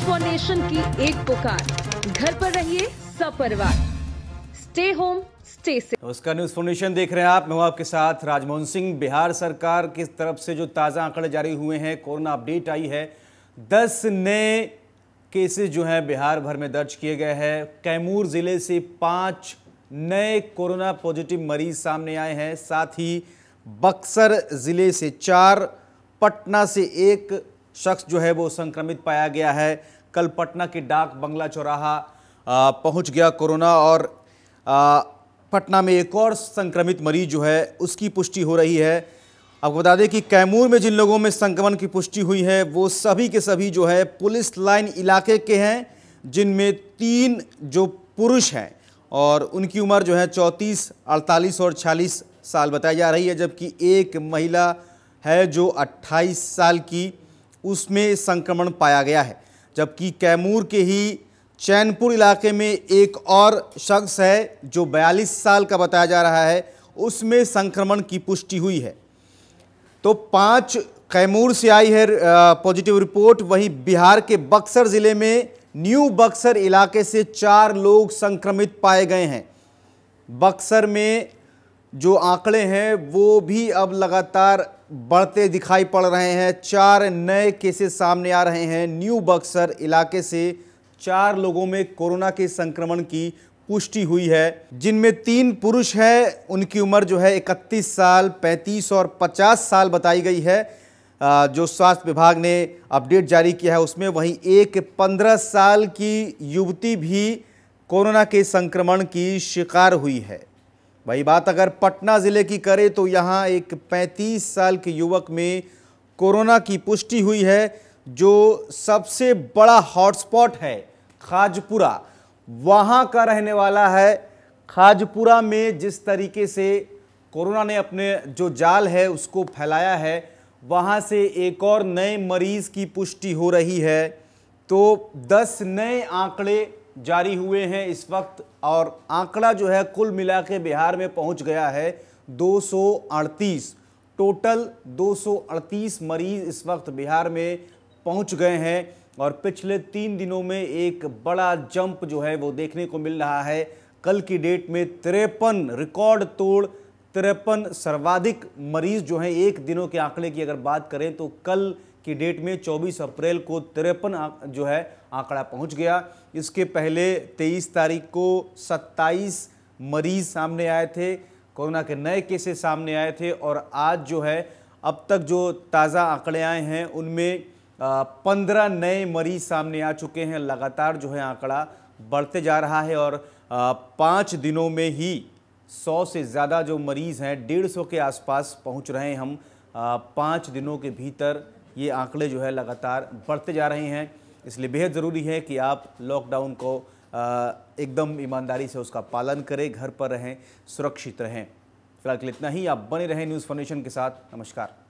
news for nation की एक पुकार घर पर रहिए सपरिवार स्टे होम स्टे से नमस्कार न्यूज फाउंडेशन देख रहे हैं आप मैं हूं आपके साथ राजमोहन सिंह बिहार सरकार की तरफ से जो ताज़ा आंकड़े जारी हुए हैं कोरोना अपडेट आई है दस नए केसेस जो हैं बिहार भर में दर्ज किए गए हैं कैमूर ज़िले से पांच नए कोरोना पॉजिटिव मरीज सामने आए हैं साथ ही बक्सर ज़िले से चार पटना से एक शख्स जो है वो संक्रमित पाया गया है कल पटना के डाक बंगला चौराहा पहुंच गया कोरोना और आ, पटना में एक और संक्रमित मरीज जो है उसकी पुष्टि हो रही है आपको बता दें कि कैमूर में जिन लोगों में संक्रमण की पुष्टि हुई है वो सभी के सभी जो है पुलिस लाइन इलाके के हैं जिनमें तीन जो पुरुष हैं और उनकी उम्र जो है चौंतीस अड़तालीस और छियालीस साल बताई जा रही है जबकि एक महिला है जो 28 साल की उसमें संक्रमण पाया गया है जबकि कैमूर के ही चैनपुर इलाके में एक और शख्स है जो 42 साल का बताया जा रहा है उसमें संक्रमण की पुष्टि हुई है तो पाँच कैमूर से आई है पॉजिटिव रिपोर्ट वहीं बिहार के बक्सर ज़िले में न्यू बक्सर इलाके से चार लोग संक्रमित पाए गए हैं बक्सर में जो आंकड़े हैं वो भी अब लगातार बढ़ते दिखाई पड़ रहे हैं चार नए केसेस सामने आ रहे हैं न्यू बक्सर इलाके से चार लोगों में कोरोना के संक्रमण की पुष्टि हुई है जिनमें तीन पुरुष हैं उनकी उम्र जो है 31 साल 35 और 50 साल बताई गई है जो स्वास्थ्य विभाग ने अपडेट जारी किया है उसमें वहीं एक 15 साल की युवती भी कोरोना के संक्रमण की शिकार हुई है वही बात अगर पटना ज़िले की करें तो यहाँ एक 35 साल के युवक में कोरोना की पुष्टि हुई है जो सबसे बड़ा हॉटस्पॉट है खाजपुरा वहाँ का रहने वाला है खाजपुरा में जिस तरीके से कोरोना ने अपने जो जाल है उसको फैलाया है वहाँ से एक और नए मरीज़ की पुष्टि हो रही है तो 10 नए आंकड़े जारी हुए हैं इस वक्त और आंकड़ा जो है कुल मिला के बिहार में पहुंच गया है 238 टोटल 238 मरीज इस वक्त बिहार में पहुंच गए हैं और पिछले तीन दिनों में एक बड़ा जंप जो है वो देखने को मिल रहा है कल की डेट में तिरपन रिकॉर्ड तोड़ तिरपन सर्वाधिक मरीज जो हैं एक दिनों के आंकड़े की अगर बात करें तो कल की डेट में 24 अप्रैल को तिरपन जो है आंकड़ा पहुंच गया इसके पहले 23 तारीख को 27 मरीज सामने आए थे कोरोना के नए केसेस सामने आए थे और आज जो है अब तक जो ताज़ा आंकड़े आए हैं उनमें पंद्रह नए मरीज सामने आ चुके हैं लगातार जो है आंकड़ा बढ़ते जा रहा है और पाँच दिनों में ही सौ से ज़्यादा जो मरीज़ हैं डेढ़ सौ के आसपास पहुंच रहे हैं हम पाँच दिनों के भीतर ये आंकड़े जो है लगातार बढ़ते जा रहे हैं इसलिए बेहद ज़रूरी है कि आप लॉकडाउन को एकदम ईमानदारी से उसका पालन करें घर पर रहें सुरक्षित रहें फिलहाल के लिए इतना ही आप बने रहें न्यूज़ फाउंडेशन के साथ नमस्कार